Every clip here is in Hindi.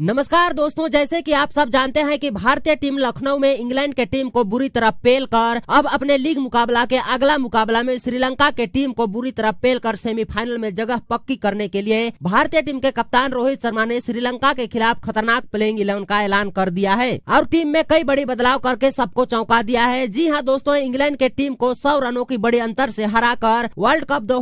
नमस्कार दोस्तों जैसे कि आप सब जानते हैं कि भारतीय टीम लखनऊ में इंग्लैंड के टीम को बुरी तरह पेल कर अब अपने लीग मुकाबला के अगला मुकाबला में श्रीलंका के टीम को बुरी तरह पेल कर सेमीफाइनल में जगह पक्की करने के लिए भारतीय टीम के कप्तान रोहित शर्मा ने श्रीलंका के खिलाफ खतरनाक प्लेइंग इलेवन का ऐलान कर दिया है और टीम में कई बड़ी बदलाव करके सबको चौंका दिया है जी हाँ दोस्तों इंग्लैंड के टीम को सौ रनों की बड़े अंतर ऐसी हरा कर वर्ल्ड कप दो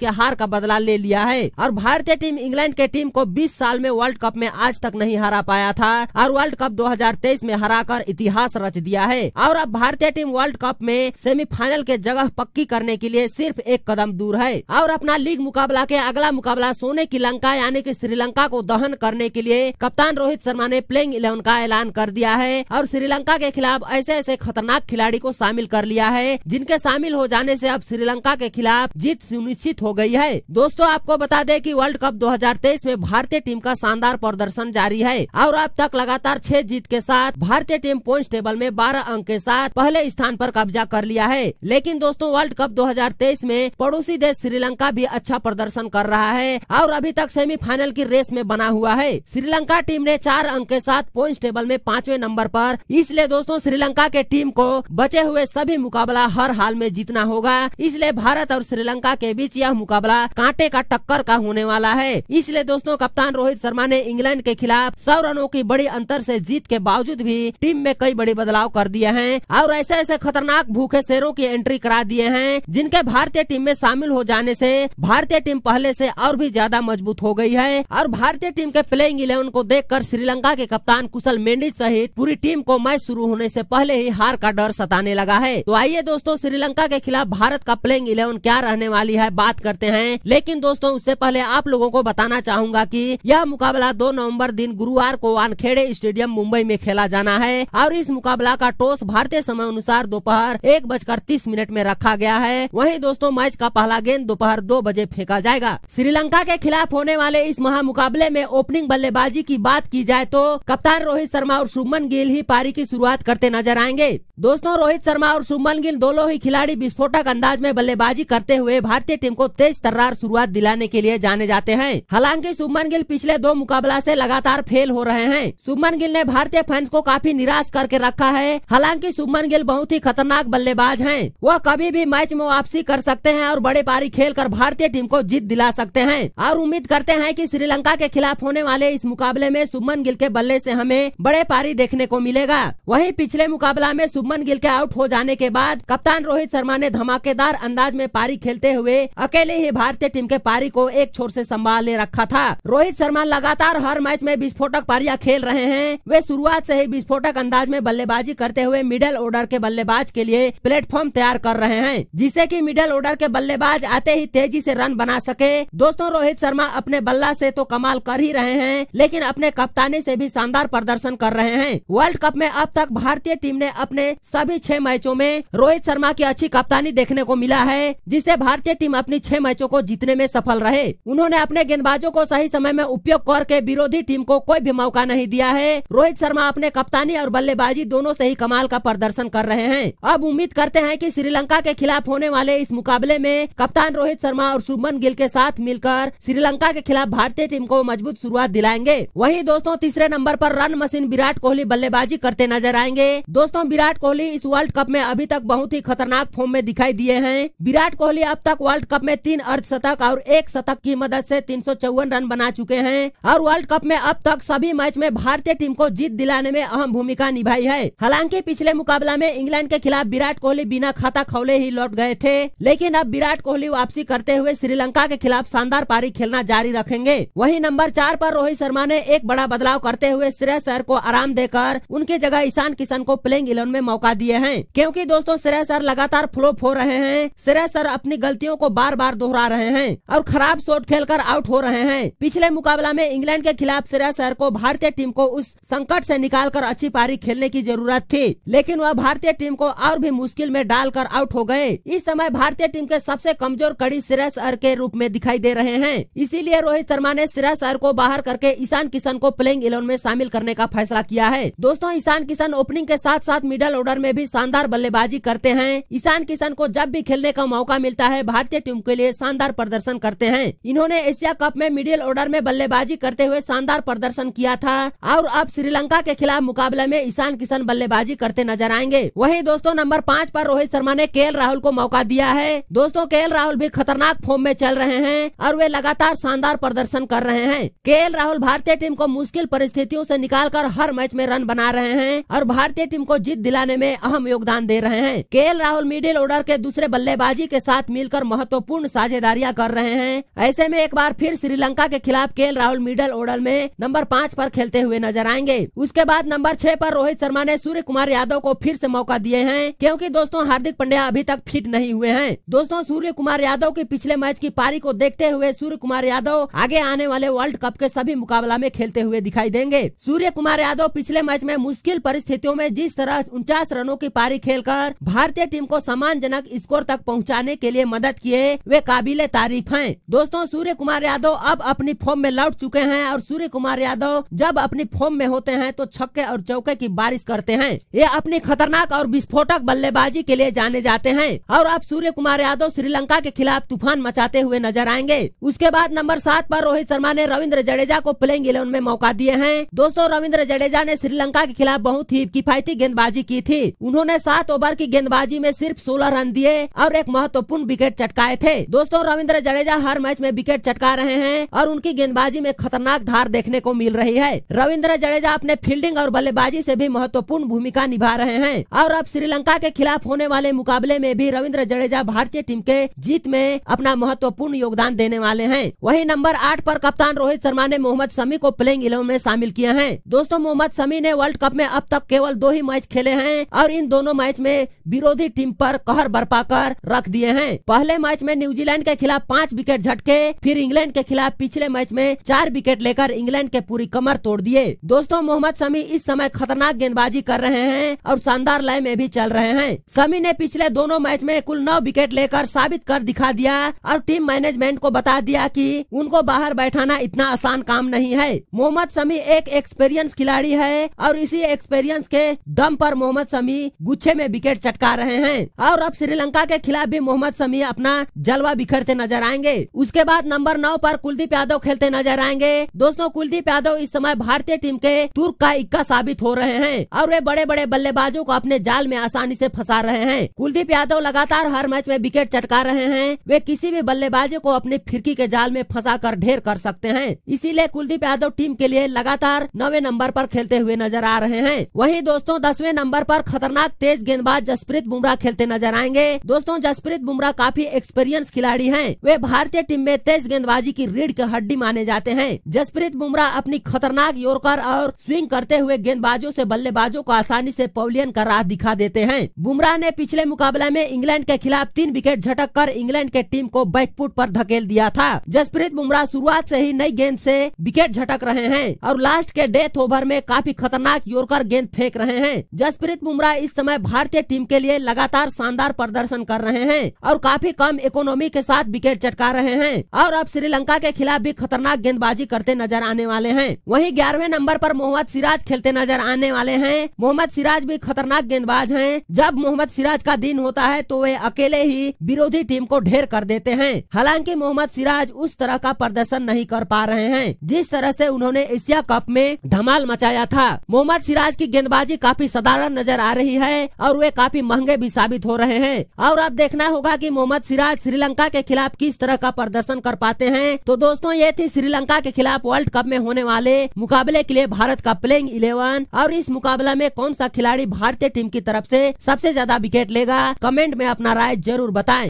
के हार का बदला ले लिया है और भारतीय टीम इंग्लैंड के टीम को बीस साल में वर्ल्ड कप में आज आज तक नहीं हरा पाया था और वर्ल्ड कप 2023 में हराकर इतिहास रच दिया है और अब भारतीय टीम वर्ल्ड कप में सेमीफाइनल के जगह पक्की करने के लिए सिर्फ एक कदम दूर है और अपना लीग मुकाबला के अगला मुकाबला सोने की लंका यानी की श्रीलंका को दहन करने के लिए कप्तान रोहित शर्मा ने प्लेइंग इलेवन का ऐलान कर दिया है और श्रीलंका के खिलाफ ऐसे ऐसे खतरनाक खिलाड़ी को शामिल कर लिया है जिनके शामिल हो जाने से अब श्रीलंका के खिलाफ जीत सुनिश्चित हो गई है दोस्तों आपको बता दें कि वर्ल्ड कप 2023 में भारतीय टीम का शानदार प्रदर्शन प्रदर्शन जारी है और अब तक लगातार छह जीत के साथ भारतीय टीम पॉइंट टेबल में बारह अंक के साथ पहले स्थान पर कब्जा कर लिया है लेकिन दोस्तों वर्ल्ड कप 2023 में पड़ोसी देश श्रीलंका भी अच्छा प्रदर्शन कर रहा है और अभी तक सेमीफाइनल की रेस में बना हुआ है श्रीलंका टीम ने चार अंक के साथ पॉइंट टेबल में पांचवे नंबर पर इसलिए दोस्तों श्रीलंका के टीम को बचे हुए सभी मुकाबला हर हाल में जीतना होगा इसलिए भारत और श्रीलंका के बीच यह मुकाबला कांटे का टक्कर का होने वाला है इसलिए दोस्तों कप्तान रोहित शर्मा ने इंग्लैंड के के खिलाफ सौ रनों की बड़ी अंतर से जीत के बावजूद भी टीम में कई बड़े बदलाव कर दिए हैं और ऐसे ऐसे खतरनाक भूखे शेरों की एंट्री करा दिए हैं जिनके भारतीय टीम में शामिल हो जाने से भारतीय टीम पहले से और भी ज्यादा मजबूत हो गई है और भारतीय टीम के प्लेइंग इलेवन को देख श्रीलंका के कप्तान कुशल मेंडिस सहित पूरी टीम को मैच शुरू होने ऐसी पहले ही हार का डर सताने लगा है तो आइए दोस्तों श्रीलंका के खिलाफ भारत का प्लेइंग इलेवन क्या रहने वाली है बात करते हैं लेकिन दोस्तों उससे पहले आप लोगों को बताना चाहूंगा की यह मुकाबला दो नवम्बर नवंबर दिन गुरुवार को वानखेड़े स्टेडियम मुंबई में खेला जाना है और इस मुकाबला का टॉस भारतीय समय अनुसार दोपहर एक बजकर तीस मिनट में रखा गया है वही दोस्तों मैच का पहला गेंद दोपहर दो बजे फेंका जाएगा श्रीलंका के खिलाफ होने वाले इस महा मुकाबले में ओपनिंग बल्लेबाजी की बात की जाए तो कप्तान रोहित शर्मा और शुभमन गिल ही पारी की शुरुआत करते नजर आएंगे दोस्तों रोहित शर्मा और शुभमन गिल दोनों ही खिलाड़ी विस्फोटक अंदाज में बल्लेबाजी करते हुए भारतीय टीम को तेज तर्रार शुरुआत दिलाने के लिए जाने जाते हैं हालांकि शुभमन गिल पिछले दो मुकाबला ऐसी लगा लगातार फेल हो रहे हैं सुमन गिल ने भारतीय फैंस को काफी निराश करके रखा है हालांकि सुमन गिल बहुत ही खतरनाक बल्लेबाज है वह कभी भी मैच में वापसी कर सकते हैं और बड़े पारी खेल कर भारतीय टीम को जीत दिला सकते हैं और उम्मीद करते हैं की श्रीलंका के खिलाफ होने वाले इस मुकाबले में सुमन गिल के बल्ले ऐसी हमें बड़े पारी देखने को मिलेगा वही पिछले मुकाबला में सुमन गिल के आउट हो जाने के बाद कप्तान रोहित शर्मा ने धमाकेदार अंदाज में पारी खेलते हुए अकेले ही भारतीय टीम के पारी को एक छोर से संभाल ले रखा था रोहित शर्मा लगातार हर मैच में विस्फोटक पारिया खेल रहे हैं वे शुरुआत से ही विस्फोटक अंदाज में बल्लेबाजी करते हुए मिडल ऑर्डर के बल्लेबाज के लिए प्लेटफॉर्म तैयार कर रहे हैं जिससे की मिडल ऑर्डर के बल्लेबाज आते ही तेजी ऐसी रन बना सके दोस्तों रोहित शर्मा अपने बल्ला ऐसी तो कमाल कर ही रहे हैं लेकिन अपने कप्तानी ऐसी भी शानदार प्रदर्शन कर रहे हैं वर्ल्ड कप में अब तक भारतीय टीम ने अपने सभी छह मैचों में रोहित शर्मा की अच्छी कप्तानी देखने को मिला है जिससे भारतीय टीम अपनी छह मैचों को जीतने में सफल रहे उन्होंने अपने गेंदबाजों को सही समय में उपयोग करके विरोधी टीम को कोई भी मौका नहीं दिया है रोहित शर्मा अपने कप्तानी और बल्लेबाजी दोनों से ही कमाल का प्रदर्शन कर रहे हैं अब उम्मीद करते हैं कि श्रीलंका के खिलाफ होने वाले इस मुकाबले में कप्तान रोहित शर्मा और शुभमन गिल के साथ मिलकर श्रीलंका के खिलाफ भारतीय टीम को मजबूत शुरुआत दिलाएंगे वही दोस्तों तीसरे नंबर आरोप रन मशीन विराट कोहली बल्लेबाजी करते नजर आएंगे दोस्तों विराट कोहली इस वर्ल्ड कप में अभी तक बहुत ही खतरनाक फॉर्म में दिखाई दिए हैं विराट कोहली अब तक वर्ल्ड कप में तीन अर्ध शतक और एक शतक की मदद से तीन रन बना चुके हैं और वर्ल्ड कप में अब तक सभी मैच में भारतीय टीम को जीत दिलाने में अहम भूमिका निभाई है हालांकि पिछले मुकाबला में इंग्लैंड के खिलाफ विराट कोहली बिना खाता खोले ही लौट गए थे लेकिन अब विराट कोहली वापसी करते हुए श्रीलंका के खिलाफ शानदार पारी खेलना जारी रखेंगे वही नंबर चार आरोप रोहित शर्मा ने एक बड़ा बदलाव करते हुए श्रेय सर को आराम देकर उनकी जगह ईशान किशन को प्लेइंग इलेवन में मौका दिए है क्यूँकी दोस्तों श्रेय सर लगातार फ्लोप हो रहे हैं श्रेय सर अपनी गलतियों को बार बार दोहरा रहे हैं और खराब शॉट खेलकर आउट हो रहे हैं पिछले मुकाबला में इंग्लैंड के खिलाफ श्रेया सर को भारतीय टीम को उस संकट से निकालकर अच्छी पारी खेलने की जरूरत थी लेकिन वह भारतीय टीम को और भी मुश्किल में डालकर आउट हो गए इस समय भारतीय टीम के सबसे कमजोर कड़ी सिराज सर के रूप में दिखाई दे रहे हैं इसीलिए रोहित शर्मा ने सिराज सर को बाहर करके ईशान किशन को प्लेइंग इलेवन में शामिल करने का फैसला किया है दोस्तों ईशान किशन ओपनिंग के साथ साथ मिडल ऑर्डर में भी शानदार बल्लेबाजी करते हैं ईशान किशन को जब भी खेलने का मौका मिलता है भारतीय टीम के लिए शानदार प्रदर्शन करते हैं इन्होंने एशिया कप में मिडिल ऑर्डर में बल्लेबाजी करते हुए शानदार शानदार प्रदर्शन किया था और अब श्रीलंका के खिलाफ मुकाबले में ईशान किशन बल्लेबाजी करते नजर आएंगे वही दोस्तों नंबर पाँच पर रोहित शर्मा ने के राहुल को मौका दिया है दोस्तों के राहुल भी खतरनाक फॉर्म में चल रहे हैं और वे लगातार शानदार प्रदर्शन कर रहे हैं के राहुल भारतीय टीम को मुश्किल परिस्थितियों से कर हर मैच में रन बना रहे हैं और भारतीय टीम को जीत दिलाने में अहम योगदान दे रहे हैं के राहुल मिडिल ऑर्डर के दूसरे बल्लेबाजी के साथ मिलकर महत्वपूर्ण साझेदारियां कर रहे हैं ऐसे में एक बार फिर श्रीलंका के खिलाफ के राहुल मिडिल ऑर्डर में नंबर पाँच पर खेलते हुए नजर आएंगे उसके बाद नंबर छह पर रोहित शर्मा ने सूर्य कुमार यादव को फिर से मौका दिए हैं क्योंकि दोस्तों हार्दिक पंड्या अभी तक फिट नहीं हुए हैं दोस्तों सूर्य कुमार यादव के पिछले मैच की पारी को देखते हुए सूर्य कुमार यादव आगे आने वाले वर्ल्ड कप के सभी मुकाबला में खेलते हुए दिखाई देंगे सूर्य कुमार यादव पिछले मैच में मुश्किल परिस्थितियों में जिस तरह उनचास रनों की पारी खेलकर भारतीय टीम को सम्मानजनक स्कोर तक पहुंचाने के लिए मदद किए वे काबिले तारीफ हैं दोस्तों सूर्य कुमार यादव अब अपनी फॉर्म में लौट चुके हैं और सूर्य कुमार यादव जब अपनी फॉर्म में होते हैं तो छक्के और चौके की बारिश करते हैं ये अपनी खतरनाक और विस्फोटक बल्लेबाजी के लिए जाने जाते हैं और अब सूर्य कुमार यादव श्रीलंका के खिलाफ तूफान मचाते हुए नजर आएंगे उसके बाद नंबर सात पर रोहित शर्मा ने रविंद्र जडेजा को प्लेइंग इलेवन में मौका दिए हैं दोस्तों रविंद्र जडेजा ने श्रीलंका के खिलाफ बहुत ही किफायती गेंदबाजी की थी उन्होंने सात ओवर की गेंदबाजी में सिर्फ सोलह रन दिए और एक महत्वपूर्ण विकेट चटकाए थे दोस्तों रविंद्र जडेजा हर मैच में विकेट चटका रहे हैं और उनकी गेंदबाजी में खतरनाक धार देख देखने को मिल रही है रविंद्र जडेजा अपने फील्डिंग और बल्लेबाजी से भी महत्वपूर्ण भूमिका निभा रहे हैं और अब श्रीलंका के खिलाफ होने वाले मुकाबले में भी रविंद्र जडेजा भारतीय टीम के जीत में अपना महत्वपूर्ण योगदान देने वाले हैं वही नंबर आठ पर कप्तान रोहित शर्मा ने मोहम्मद शमी को प्लेइंग इलेवन में शामिल किया है दोस्तों मोहम्मद शमी ने वर्ल्ड कप में अब तक केवल दो ही मैच खेले हैं और इन दोनों मैच में विरोधी टीम पर कहर बरपा कर रख दिए हैं पहले मैच में न्यूजीलैंड के खिलाफ पाँच विकेट झटके फिर इंग्लैंड के खिलाफ पिछले मैच में चार विकेट लेकर इंग्लैंड इंग्लैंड के पूरी कमर तोड़ दिए दोस्तों मोहम्मद शमी इस समय खतरनाक गेंदबाजी कर रहे हैं और शानदार लय में भी चल रहे हैं समी ने पिछले दोनों मैच में कुल नौ विकेट लेकर साबित कर दिखा दिया और टीम मैनेजमेंट को बता दिया कि उनको बाहर बैठाना इतना आसान काम नहीं है मोहम्मद शमी एक एक्सपीरियंस खिलाड़ी है और इसी एक्सपीरियंस के दम पर मोहम्मद शमी गुच्छे में विकेट चटका रहे हैं और अब श्रीलंका के खिलाफ भी मोहम्मद शमी अपना जलवा बिखरते नजर आएंगे उसके बाद नंबर नौ पर कुलदीप यादव खेलते नजर आएंगे दोस्तों कुलदीप यादव इस समय भारतीय टीम के तुर्क का इक्का साबित हो रहे हैं और वे बड़े बड़े बल्लेबाजों को अपने जाल में आसानी से फंसा रहे हैं कुलदीप यादव लगातार हर मैच में विकेट चटका रहे हैं वे किसी भी बल्लेबाजों को अपनी फिरकी के जाल में फंसा कर ढेर कर सकते हैं इसीलिए कुलदीप यादव टीम के लिए लगातार नवे नंबर पर खेलते हुए नजर आ रहे हैं वहीं दोस्तों दसवें नंबर पर खतरनाक तेज गेंदबाज जसप्रीत बुमराह खेलते नजर आएंगे दोस्तों जसप्रीत बुमराह काफी एक्सपीरियंस खिलाड़ी है वे भारतीय टीम में तेज गेंदबाजी की रीढ़ के हड्डी माने जाते हैं जसप्रीत बुमरा बुमराह अपनी खतरनाक योरकर और स्विंग करते हुए गेंदबाजों से बल्लेबाजों को आसानी से पवलियन का राह दिखा देते हैं बुमराह ने पिछले मुकाबला में इंग्लैंड के खिलाफ तीन विकेट झटक कर इंग्लैंड के टीम को बैकफुट पर धकेल दिया था जसप्रीत बुमराह शुरुआत से ही नई गेंद से विकेट झटक रहे हैं और लास्ट के डेथ ओवर में काफी खतरनाक योरकर गेंद फेंक रहे हैं जसप्रीत बुमराह इस समय भारतीय टीम के लिए लगातार शानदार प्रदर्शन कर रहे हैं और काफी कम इकोनॉमी के साथ विकेट चटका रहे हैं और अब श्रीलंका के खिलाफ भी खतरनाक गेंदबाजी करते नजर आने खेलने वाले हैं वही ग्यारहवें नंबर पर मोहम्मद सिराज खेलते नजर आने वाले हैं मोहम्मद सिराज भी खतरनाक गेंदबाज हैं जब मोहम्मद सिराज का दिन होता है तो वे अकेले ही विरोधी टीम को ढेर कर देते हैं हालांकि मोहम्मद सिराज उस तरह का प्रदर्शन नहीं कर पा रहे हैं जिस तरह से उन्होंने एशिया कप में धमाल मचाया था मोहम्मद सिराज की गेंदबाजी काफी साधारण नजर आ रही है और वे काफी महंगे भी साबित हो रहे हैं और अब देखना होगा कि मोहम्मद सिराज श्रीलंका के खिलाफ किस तरह का प्रदर्शन कर पाते हैं तो दोस्तों ये थी श्रीलंका के खिलाफ वर्ल्ड कप कप में होने वाले मुकाबले के लिए भारत का प्लेइंग इलेवन और इस मुकाबला में कौन सा खिलाड़ी भारतीय टीम की तरफ से सबसे ज्यादा विकेट लेगा कमेंट में अपना राय जरूर बताएं